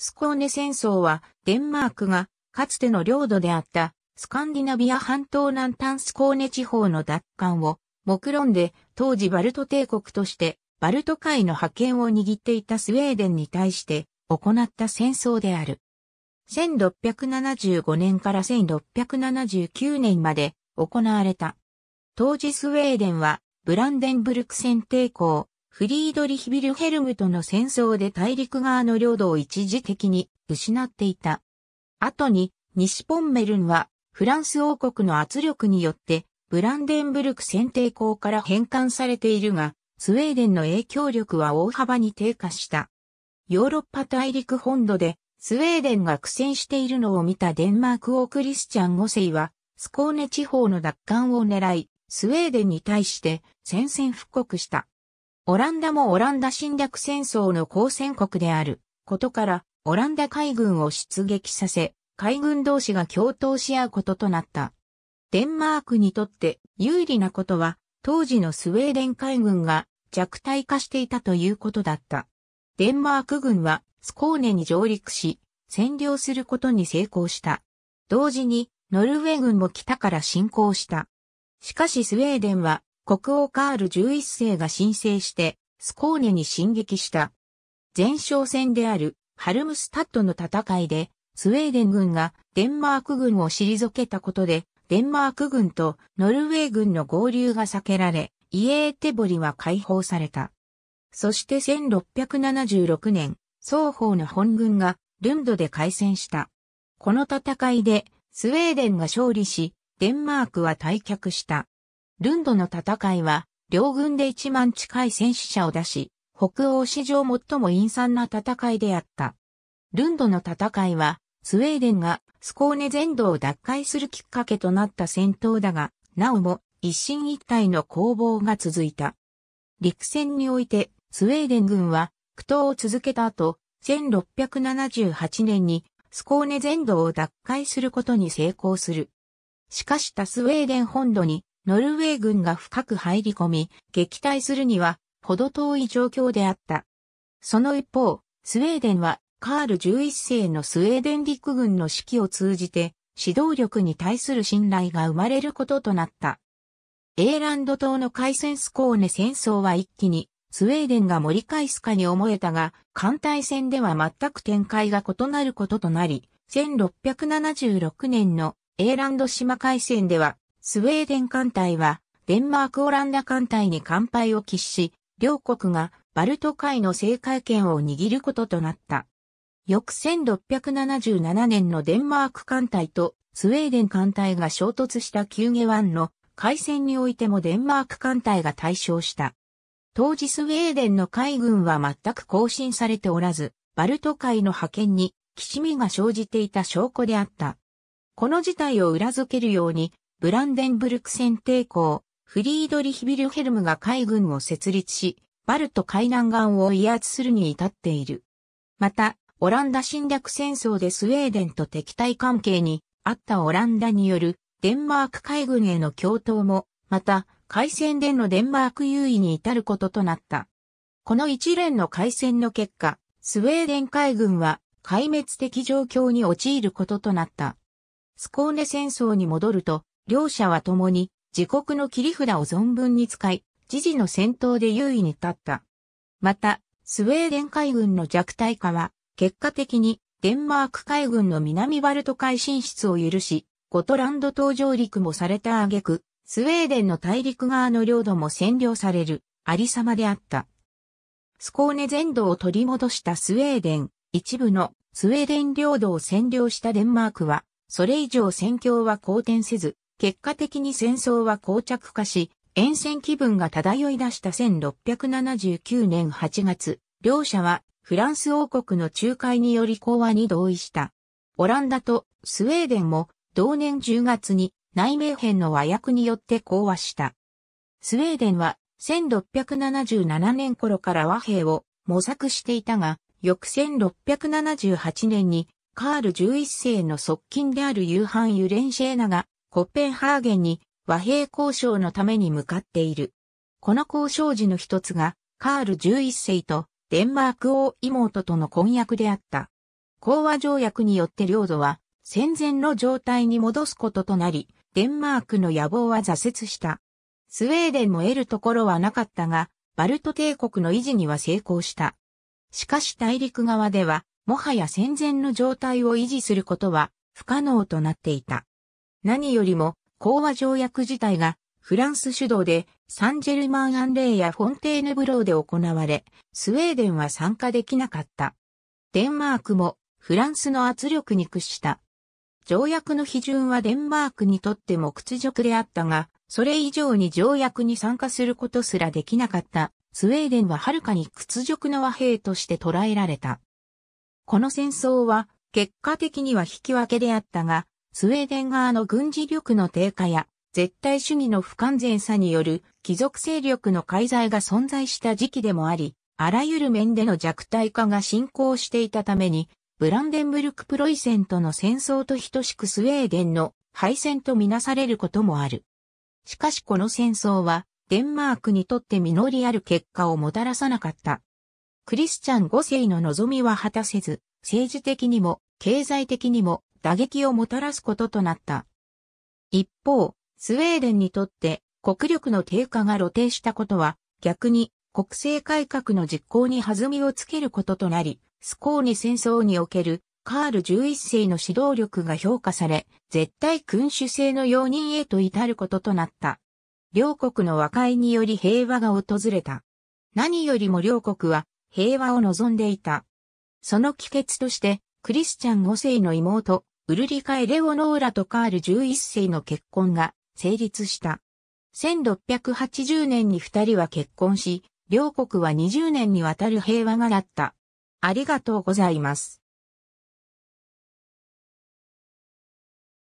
スコーネ戦争は、デンマークが、かつての領土であった、スカンディナビア半島南端スコーネ地方の奪還を、目論んで、当時バルト帝国として、バルト海の覇権を握っていたスウェーデンに対して、行った戦争である。1675年から1679年まで行われた。当時スウェーデンはブランデンブルク戦抵抗、フリードリヒビルヘルムとの戦争で大陸側の領土を一時的に失っていた。後に、西ポンメルンは、フランス王国の圧力によって、ブランデンブルク選定校から返還されているが、スウェーデンの影響力は大幅に低下した。ヨーロッパ大陸本土で、スウェーデンが苦戦しているのを見たデンマーク王クリスチャン5世は、スコーネ地方の奪還を狙い、スウェーデンに対して宣戦布告した。オランダもオランダ侵略戦争の交戦国であることから、オランダ海軍を出撃させ、海軍同士が共闘し合うこととなった。デンマークにとって有利なことは、当時のスウェーデン海軍が弱体化していたということだった。デンマーク軍はスコーネに上陸し、占領することに成功した。同時に、ノルウェー軍も北から侵攻した。しかしスウェーデンは国王カール11世が申請して、スコーネに進撃した。前哨戦である、ハルムスタッドの戦いで、スウェーデン軍がデンマーク軍を退けたことで、デンマーク軍とノルウェー軍の合流が避けられ、イエーテボリは解放された。そして1676年、双方の本軍がルンドで開戦した。この戦いで、スウェーデンが勝利し、デンマークは退却した。ルンドの戦いは、両軍で1万近い戦死者を出し、北欧史上最も陰惨な戦いであった。ルンドの戦いは、スウェーデンがスコーネ全土を奪回するきっかけとなった戦闘だが、なおも一進一退の攻防が続いた。陸戦において、スウェーデン軍は苦闘を続けた後、1678年にスコーネ全土を奪回することに成功する。しかし他スウェーデン本土にノルウェー軍が深く入り込み、撃退するには、ほど遠い状況であった。その一方、スウェーデンは、カール11世のスウェーデン陸軍の指揮を通じて、指導力に対する信頼が生まれることとなった。エーランド島の海戦スコーネ戦争は一気に、スウェーデンが盛り返すかに思えたが、艦隊戦では全く展開が異なることとなり、1676年のエーランド島海戦では、スウェーデン艦隊は、デンマーク・オランダ艦隊に艦隊を喫し、両国がバルト海の制海権を握ることとなった。翌1677年のデンマーク艦隊とスウェーデン艦隊が衝突したキューゲ湾の海戦においてもデンマーク艦隊が対象した。当時スウェーデンの海軍は全く更新されておらず、バルト海の派遣にきしみが生じていた証拠であった。この事態を裏付けるように、ブランデンブルク戦抵抗、フリードリヒ・ビルヘルムが海軍を設立し、バルト海南岸を威圧するに至っている。また、オランダ侵略戦争でスウェーデンと敵対関係にあったオランダによるデンマーク海軍への共闘も、また、海戦でのデンマーク優位に至ることとなった。この一連の海戦の結果、スウェーデン海軍は壊滅的状況に陥ることとなった。スコーネ戦争に戻ると、両者は共に自国の切り札を存分に使い、知事の戦闘で優位に立った。また、スウェーデン海軍の弱体化は、結果的にデンマーク海軍の南バルト海進出を許し、ゴトランド島上陸もされた挙句、スウェーデンの大陸側の領土も占領される、ありさまであった。スコーネ全土を取り戻したスウェーデン、一部のスウェーデン領土を占領したデンマークは、それ以上戦況は好転せず、結果的に戦争は膠着化し、沿線気分が漂い出した1679年8月、両者はフランス王国の仲介により講和に同意した。オランダとスウェーデンも同年10月に内名編の和訳によって講和した。スウェーデンは1677年頃から和平を模索していたが、翌1678年にカール11世の側近であるユーハン・ユレンシェーナがコッペンハーゲンに和平交渉のために向かっている。この交渉時の一つが、カール11世とデンマーク王妹との婚約であった。講和条約によって領土は戦前の状態に戻すこととなり、デンマークの野望は挫折した。スウェーデンも得るところはなかったが、バルト帝国の維持には成功した。しかし大陸側では、もはや戦前の状態を維持することは不可能となっていた。何よりも、講和条約自体が、フランス主導で、サンジェルマン・アンレイやフォンテーヌブローで行われ、スウェーデンは参加できなかった。デンマークも、フランスの圧力に屈した。条約の批准はデンマークにとっても屈辱であったが、それ以上に条約に参加することすらできなかった、スウェーデンははるかに屈辱の和平として捉えられた。この戦争は、結果的には引き分けであったが、スウェーデン側の軍事力の低下や、絶対主義の不完全さによる貴族勢力の介在が存在した時期でもあり、あらゆる面での弱体化が進行していたために、ブランデンブルク・プロイセンとの戦争と等しくスウェーデンの敗戦とみなされることもある。しかしこの戦争は、デンマークにとって実りある結果をもたらさなかった。クリスチャン5世の望みは果たせず、政治的にも、経済的にも、打撃をもたらすこととなった。一方、スウェーデンにとって国力の低下が露呈したことは逆に国政改革の実行に弾みをつけることとなり、スコーニ戦争におけるカール11世の指導力が評価され、絶対君主制の容認へと至ることとなった。両国の和解により平和が訪れた。何よりも両国は平和を望んでいた。その帰結として、クリスチャン5世の妹、ウルリカ・エレオノーラとカール11世の結婚が成立した。1680年に二人は結婚し、両国は20年にわたる平和がなった。ありがとうございます。